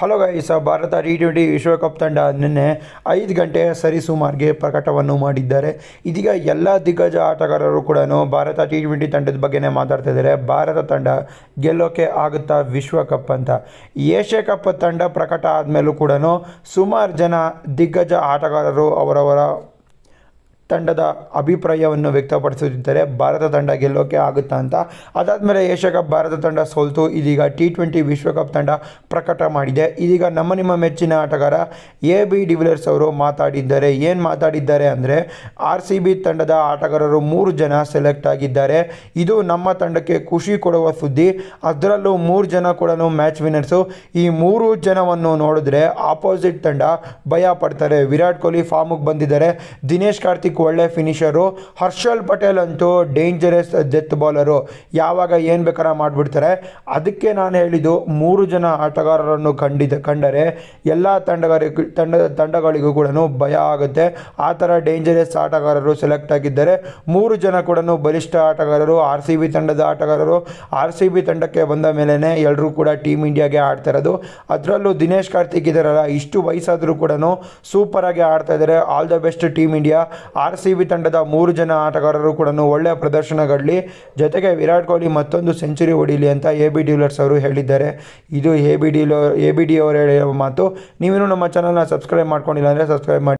hello guys ಭಾರತ T twenty ವಿಶ್ವಕಪ್ ತಂಡ ನಿನ್ನೆ ಐದು ಗಂಟೆಯ ಸರಿಸುಮಾರಿಗೆ ಪ್ರಕಟವನ್ನು ಮಾಡಿದ್ದಾರೆ ಇದೀಗ ಎಲ್ಲ ದಿಗ್ಗಜ ಆಟಗಾರರು ಕೂಡ ಭಾರತ ಟಿ ಟ್ವೆಂಟಿ ತಂಡದ ಬಗ್ಗೆನೇ ಮಾತಾಡ್ತಾ ಇದ್ದಾರೆ ಭಾರತ ತಂಡ ಗೆಲ್ಲೋಕೆ ಆಗುತ್ತಾ ವಿಶ್ವಕಪ್ ಅಂತ ಏಷ್ಯಾ ಕಪ್ ತಂಡ ಪ್ರಕಟ ಆದಮೇಲೂ ಕೂಡ ಸುಮಾರು ಜನ ದಿಗ್ಗಜ ಆಟಗಾರರು ಅವರವರ ತಂಡದ ಅಭಿಪ್ರಾಯವನ್ನು ವ್ಯಕ್ತಪಡಿಸುತ್ತಿದ್ದಾರೆ ಭಾರತ ತಂಡ ಗೆಲ್ಲೋಕೆ ಆಗುತ್ತಾ ಅಂತ ಅದಾದಮೇಲೆ ಏಷ್ಯಾಕಪ್ ಭಾರತ ತಂಡ ಸೋಲ್ತು ಇದೀಗ ಟಿ ಟ್ವೆಂಟಿ ವಿಶ್ವಕಪ್ ತಂಡ ಪ್ರಕಟ ಮಾಡಿದೆ ಇದೀಗ ನಮ್ಮ ನಿಮ್ಮ ಮೆಚ್ಚಿನ ಆಟಗಾರ ಎ ಬಿ ಡಿವಿಲರ್ಸ್ ಅವರು ಮಾತಾಡಿದ್ದಾರೆ ಏನು ಮಾತಾಡಿದ್ದಾರೆ ಅಂದರೆ ಆರ್ ಸಿ ಬಿ ತಂಡದ ಆಟಗಾರರು ಮೂರು ಜನ ಸೆಲೆಕ್ಟ್ ಆಗಿದ್ದಾರೆ ಇದು ನಮ್ಮ ತಂಡಕ್ಕೆ ಖುಷಿ ಕೊಡುವ ಸುದ್ದಿ ಅದರಲ್ಲೂ ಮೂರು ಜನ ಕೂಡ ಮ್ಯಾಚ್ ವಿನರ್ಸು ಈ ಮೂರು ಜನವನ್ನು ನೋಡಿದ್ರೆ ಆಪೋಸಿಟ್ ತಂಡ ಭಯ ಪಡ್ತಾರೆ ವಿರಾಟ್ ಕೊಹ್ಲಿ ಫಾರ್ಮಿಗೆ ಬಂದಿದ್ದಾರೆ ದಿನೇಶ್ ಕಾರ್ತಿಕ್ ಒಳ್ಳೆ ಫಿನಿಷರು ಹರ್ಷಲ್ ಪಟೇಲ್ ಅಂತೂ ಡೇಂಜರಸ್ ಡೆತ್ ಬಾಲರು ಯಾವಾಗ ಏನು ಬೇಕಾರ ಮಾಡಿಬಿಡ್ತಾರೆ ಅದಕ್ಕೆ ನಾನು ಹೇಳಿದ್ದು ಮೂರು ಜನ ಆಟಗಾರರನ್ನು ಕಂಡಿದ ಕಂಡರೆ ಎಲ್ಲ ತಂಡಗಾರಿಗೂ ತಂಡ ತಂಡಗಳಿಗೂ ಕೂಡ ಭಯ ಆಗುತ್ತೆ ಆ ಥರ ಡೇಂಜರಸ್ ಆಟಗಾರರು ಸೆಲೆಕ್ಟ್ ಆಗಿದ್ದಾರೆ ಮೂರು ಜನ ಕೂಡ ಬಲಿಷ್ಠ ಆಟಗಾರರು ಆರ್ ಸಿ ಬಿ ತಂಡದ ಆಟಗಾರರು ಆರ್ ಸಿ ಬಿ ತಂಡಕ್ಕೆ ಬಂದ ಮೇಲೇ ಎಲ್ಲರೂ ಕೂಡ ಟೀಮ್ ಇಂಡಿಯಾಗೆ ಆಡ್ತಾ ಇರೋದು ಅದರಲ್ಲೂ ದಿನೇಶ್ ಕಾರ್ತಿಕ್ ಇದ್ದಾರಲ್ಲ ಇಷ್ಟು ವಯಸ್ಸಾದರೂ ಕೂಡ ಸೂಪರಾಗಿ ಆಡ್ತಾ ಇದ್ದಾರೆ all the best team India R C B ತಂಡದ ಮೂರು ಜನ ಆಟಗಾರರು ಕೂಡ ಒಳ್ಳೆಯ ಪ್ರದರ್ಶನಗಳಲ್ಲಿ ಜೊತೆಗೆ ವಿರಾಟ್ ಕೊಹ್ಲಿ ಮತ್ತೊಂದು ಸೆಂಚುರಿ ಹೊಡೀಲಿ ಅಂತ ಎ ಬಿ ಡೀಲರ್ಸ್ ಅವರು ಹೇಳಿದ್ದಾರೆ ಇದು ಎ ಬಿ ಲೋ ಎ ಬಿ ಡಿ ಅವರು ಹೇಳಿರೋ ಮಾತು ನೀವೇನು ನಮ್ಮ ಚಾನಲ್ನ ಸಬ್ಸ್ಕ್ರೈಬ್ ಮಾಡ್ಕೊಂಡಿಲ್ಲ ಅಂದರೆ ಸಬ್ಸ್ಕ್ರೈಬ್ ಮಾಡಿ